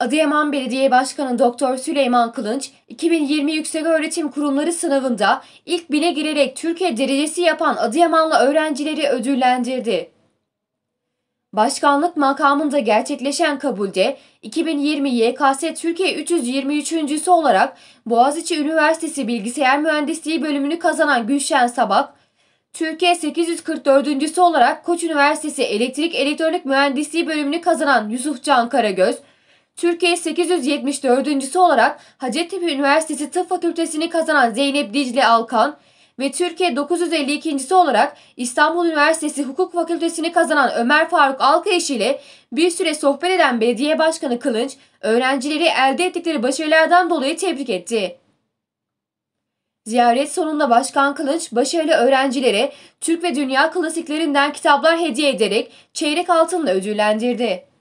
Adıyaman Belediye Başkanı Doktor Süleyman Kılınç, 2020 Yüksek Öğretim Kurumları sınavında ilk bine girerek Türkiye derecesi yapan Adıyamanlı öğrencileri ödüllendirdi. Başkanlık makamında gerçekleşen kabulde 2020 YKS Türkiye 323.sü olarak Boğaziçi Üniversitesi Bilgisayar Mühendisliği bölümünü kazanan Gülşen Sabak, Türkiye 844.sü olarak Koç Üniversitesi Elektrik Elektronik Mühendisliği bölümünü kazanan Yusuf Can Karagöz, Türkiye 874. olarak Hacettepe Üniversitesi Tıp Fakültesini kazanan Zeynep Dicle Alkan ve Türkiye 952. olarak İstanbul Üniversitesi Hukuk Fakültesini kazanan Ömer Faruk Alkayış ile bir süre sohbet eden belediye başkanı Kılınç, öğrencileri elde ettikleri başarılardan dolayı tebrik etti. Ziyaret sonunda Başkan Kılıç başarılı öğrencilere Türk ve dünya klasiklerinden kitaplar hediye ederek çeyrek altınla ödüllendirdi.